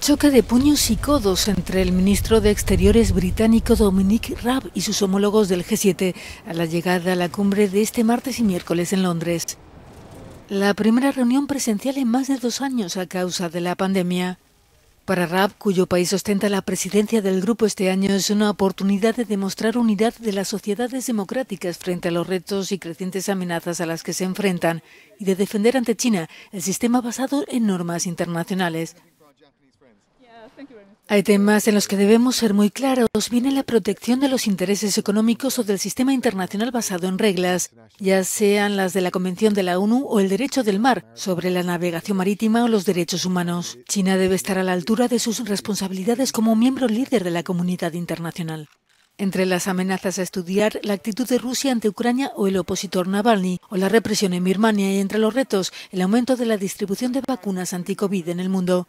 Choque de puños y codos entre el ministro de Exteriores británico Dominic Raab y sus homólogos del G7 a la llegada a la cumbre de este martes y miércoles en Londres. La primera reunión presencial en más de dos años a causa de la pandemia. Para Raab, cuyo país ostenta la presidencia del grupo este año, es una oportunidad de demostrar unidad de las sociedades democráticas frente a los retos y crecientes amenazas a las que se enfrentan y de defender ante China el sistema basado en normas internacionales. Hay temas en los que debemos ser muy claros. Viene la protección de los intereses económicos o del sistema internacional basado en reglas, ya sean las de la Convención de la ONU o el derecho del mar sobre la navegación marítima o los derechos humanos. China debe estar a la altura de sus responsabilidades como miembro líder de la comunidad internacional. Entre las amenazas a estudiar, la actitud de Rusia ante Ucrania o el opositor Navalny, o la represión en Birmania, y entre los retos, el aumento de la distribución de vacunas anti-COVID en el mundo.